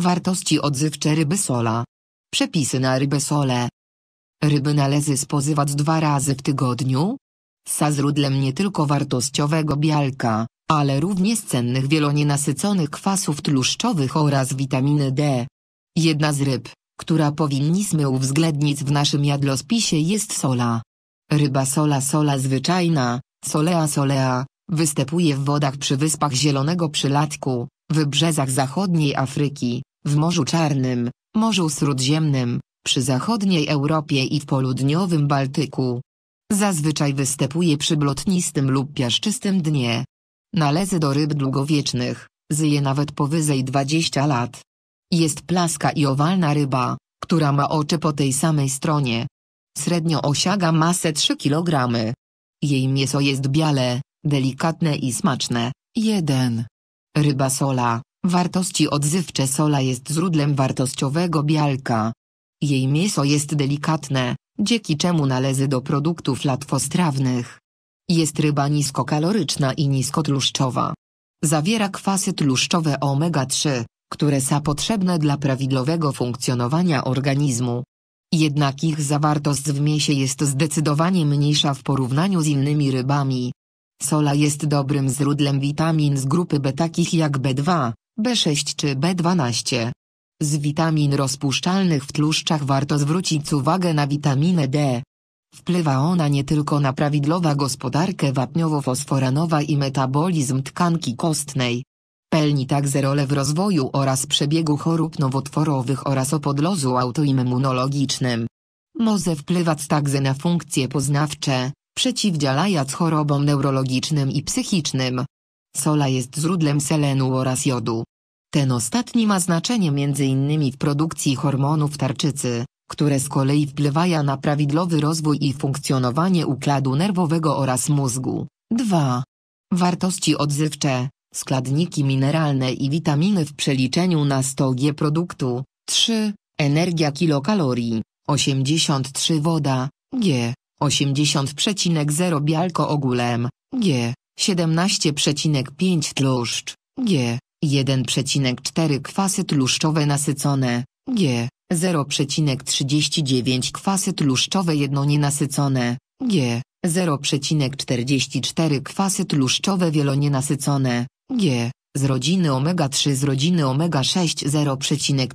Wartości odzywcze ryby sola. Przepisy na rybę sole. Ryby należy spożywać dwa razy w tygodniu. Sa źródłem nie tylko wartościowego białka, ale również cennych wielonienasyconych kwasów tłuszczowych oraz witaminy D. Jedna z ryb, która powinniśmy uwzględnić w naszym jadłospisie jest sola. Ryba sola sola zwyczajna, solea solea, występuje w wodach przy wyspach Zielonego Przylatku, wybrzezach zachodniej Afryki, w Morzu Czarnym, Morzu Śródziemnym, przy zachodniej Europie i w południowym Bałtyku. Zazwyczaj występuje przy blotnistym lub piaszczystym dnie. Należy do ryb długowiecznych, żyje nawet powyżej 20 lat. Jest plaska i owalna ryba, która ma oczy po tej samej stronie. Średnio osiaga masę 3 kg. Jej mięso jest biale, delikatne i smaczne. 1. Ryba sola. Wartości odzywcze sola jest źródłem wartościowego białka. Jej mięso jest delikatne, dzięki czemu należy do produktów łatwostrawnych. Jest ryba niskokaloryczna i niskotłuszczowa. Zawiera kwasy tłuszczowe omega-3, które są potrzebne dla prawidłowego funkcjonowania organizmu. Jednak ich zawartość w mięsie jest zdecydowanie mniejsza w porównaniu z innymi rybami. Sola jest dobrym źródłem witamin z grupy B takich jak B2, B6 czy B12. Z witamin rozpuszczalnych w tłuszczach warto zwrócić uwagę na witaminę D. Wpływa ona nie tylko na prawidłową gospodarkę wapniowo-fosforanowa i metabolizm tkanki kostnej. Pełni także rolę w rozwoju oraz przebiegu chorób nowotworowych oraz opodlozu autoimmunologicznym. Może wpływać także na funkcje poznawcze, przeciwdziałając chorobom neurologicznym i psychicznym. Sola jest źródłem selenu oraz jodu. Ten ostatni ma znaczenie m.in. w produkcji hormonów tarczycy, które z kolei wpływają na prawidłowy rozwój i funkcjonowanie układu nerwowego oraz mózgu. 2. Wartości odzywcze, składniki mineralne i witaminy w przeliczeniu na 100 g produktu. 3. Energia kilokalorii, 83 woda, g, 80,0 bialko ogólem, g, 17,5 tłuszcz, g, 1,4 kwasy tłuszczowe nasycone, G. 0,39 kwasy tłuszczowe jednonienasycone, G. 0,44 kwasy tłuszczowe wielonienasycone, G. Z rodziny omega-3 z rodziny omega-6 0,34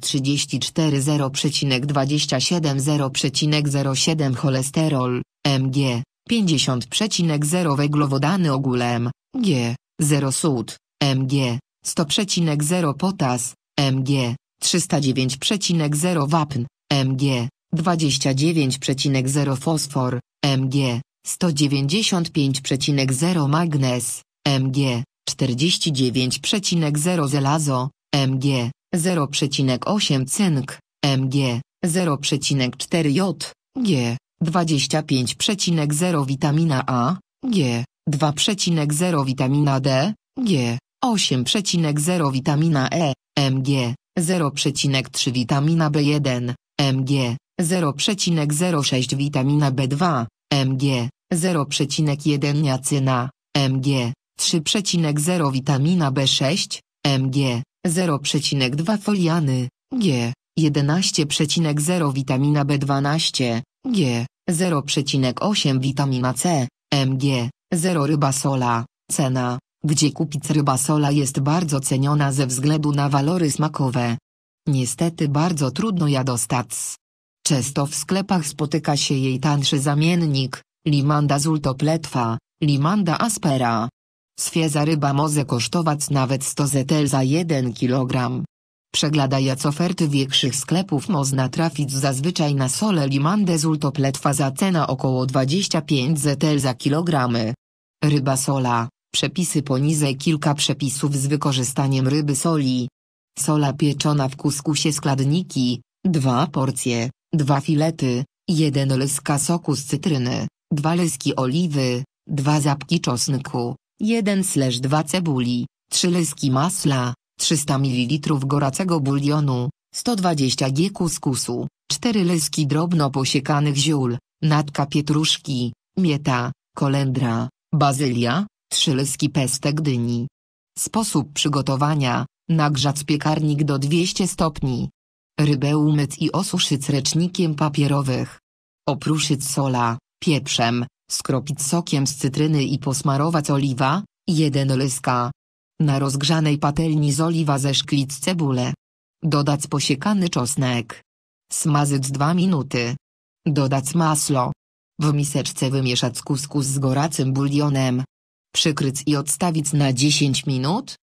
0,27 0,07 cholesterol, Mg, 50,0 węglowodany ogólem, G, 0 sód, Mg, 100,0 potas, Mg, 309,0 wapń, Mg, 29,0 fosfor, Mg, 195,0 magnez, Mg, 49,0 żelazo, Mg, 0,8 cynk, Mg, 0,4 J, G, 25,0 witamina A, G, 2,0 witamina D, G, 8,0 witamina E, Mg, 0,3 witamina B1, Mg, 0,06 witamina B2, Mg, 0,1 niacyna, Mg, 3,0 witamina B6, Mg, 0,2 foliany, G, 11,0 witamina B12, G, 0,8 witamina C, Mg, 0 ryba sola, cena gdzie kupić ryba sola jest bardzo ceniona ze względu na walory smakowe. Niestety bardzo trudno ją dostać. Często w sklepach spotyka się jej tańszy zamiennik, limanda zultopletwa, limanda aspera. Swieza ryba może kosztować nawet 100 zetel za 1 kg. Przeglądając oferty większych sklepów można trafić zazwyczaj na sole limandę zultopletwa za cena około 25 zetel za kilogramy. Ryba sola Przepisy poniżej kilka przepisów z wykorzystaniem ryby soli. Sola pieczona w kuskusie składniki, 2 porcje, 2 filety, 1 lyska soku z cytryny, 2 lyski oliwy, 2 zapki czosnku, 1/2 cebuli, 3 lyski masła, 300 ml goracego bulionu, 120 g kuskusu, 4 lyski drobno posiekanych ziół, natka pietruszki, mieta, kolendra, bazylia, Trzy lyski pestek dyni. Sposób przygotowania, nagrzac piekarnik do 200 stopni. Rybę umyć i osuszyć ręcznikiem papierowych. Opruszyć sola, pieprzem, skropić sokiem z cytryny i posmarować oliwa, 1 lyska. Na rozgrzanej patelni z oliwa zeszklić cebulę. Dodać posiekany czosnek. Smażyć 2 minuty. Dodać masło. W miseczce wymieszać kuskus z goracym bulionem przykryc i odstawić na 10 minut,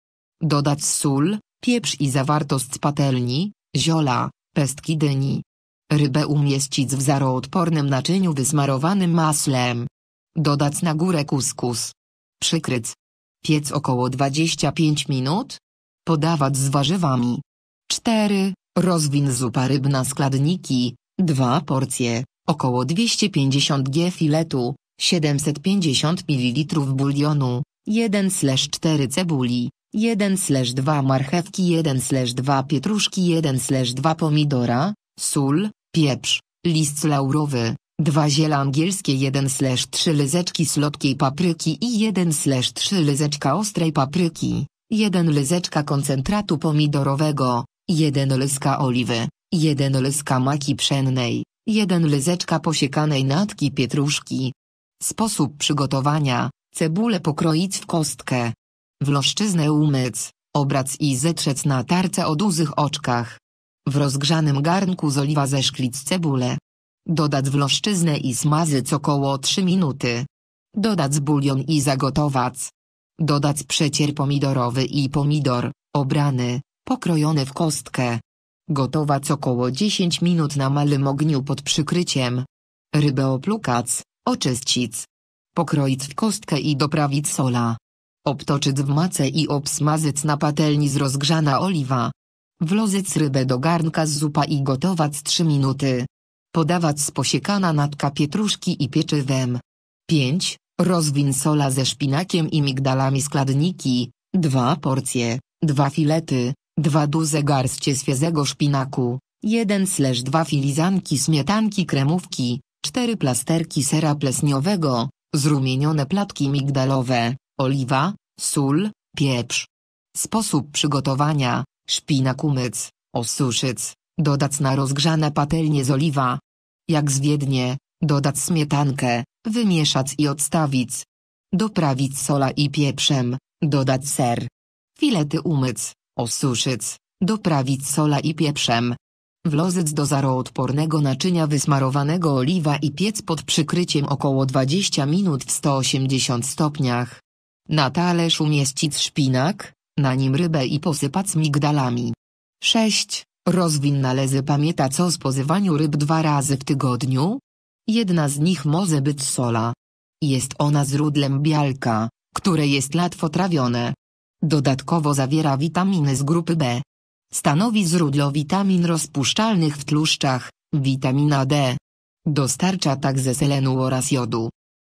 dodać sól, pieprz i zawartość patelni, ziola, pestki dyni. Rybę umieścić w zaroodpornym naczyniu wysmarowanym maslem. Dodać na górę kuskus. Przykryc. Piec około 25 minut. Podawać z warzywami. 4. Rozwin zupa rybna składniki, 2 porcje, około 250 g filetu, 750 ml bulionu, 1/4 cebuli, 1/2 marchewki, 1/2 pietruszki, 1/2 pomidora, sól, pieprz, list laurowy, 2 ziela angielskie 1/3 lyzeczki słodkiej papryki i 1/3 lyzeczka ostrej papryki, 1 lyzeczka koncentratu pomidorowego, 1 lyzka oliwy, 1 lyzka maki pszennej, 1 lyzeczka posiekanej natki pietruszki, Sposób przygotowania. Cebulę pokroić w kostkę. Wloszczyznę umyć, obrac i zetrzec na tarce o dużych oczkach. W rozgrzanym garnku z oliwa zeszklić cebulę. Dodać wloszczyznę i smazyć około 3 minuty. Dodać bulion i zagotować. Dodać przecier pomidorowy i pomidor, obrany, pokrojony w kostkę. Gotować około 10 minut na małym ogniu pod przykryciem. Rybę oplukac, oczyścić. Pokroić w kostkę i doprawić sola. Obtoczyć w mace i obsmazyć na patelni z rozgrzana oliwa. Wlozyć rybę do garnka z zupa i gotować 3 minuty. Podawać z posiekana natka pietruszki i pieczywem. 5. Rozwin sola ze szpinakiem i migdalami składniki, 2 porcje, 2 filety, 2 duże garstcie świeżego szpinaku, 1 slash 2 filizanki śmietanki kremówki, Cztery plasterki sera plesniowego, zrumienione platki migdalowe, oliwa, sól, pieprz. Sposób przygotowania, szpinak umyc, osuszyc, dodac na rozgrzane patelnie z oliwa. Jak zwiednie, dodać śmietankę, wymieszać i odstawić. Doprawić sola i pieprzem, dodać ser. Filety umyć, osuszyć, doprawić sola i pieprzem. Wlozec do zaroodpornego naczynia wysmarowanego oliwa i piec pod przykryciem około 20 minut w 180 stopniach. Na talerz umieścić szpinak, na nim rybę i posypać migdalami. 6. Rozwin nalezy pamięta co z pozywaniu ryb dwa razy w tygodniu? Jedna z nich może być sola. Jest ona źródłem białka, które jest łatwo trawione. Dodatkowo zawiera witaminy z grupy B, Stanowi źródło witamin rozpuszczalnych w tłuszczach, witamina D. Dostarcza także selenu oraz jodu.